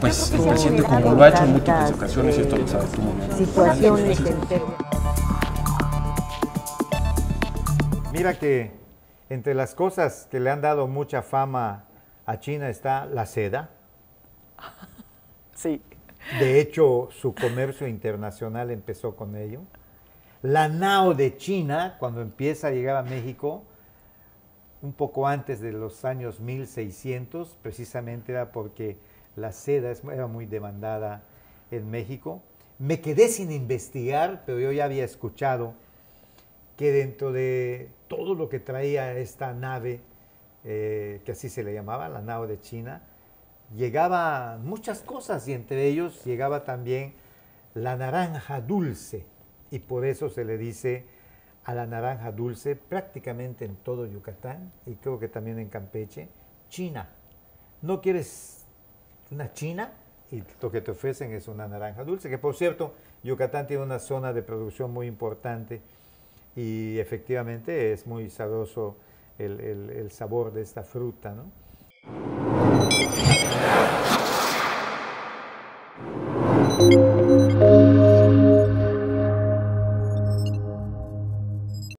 pues el presidente como lo ha hecho en múltiples ocasiones, esto lo sabes tú Mira que entre las cosas que le han dado mucha fama a China está la seda. Sí. De hecho, su comercio internacional empezó con ello. La NAO de China, cuando empieza a llegar a México, un poco antes de los años 1600, precisamente era porque la seda era muy demandada en México. Me quedé sin investigar, pero yo ya había escuchado que dentro de todo lo que traía esta nave, eh, que así se le llamaba, la nave de China, llegaba muchas cosas y entre ellos llegaba también la naranja dulce y por eso se le dice a la naranja dulce prácticamente en todo Yucatán y creo que también en Campeche, China. No quieres una china y lo que te ofrecen es una naranja dulce, que por cierto, Yucatán tiene una zona de producción muy importante y efectivamente es muy sabroso el, sabor de esta fruta, ¿no?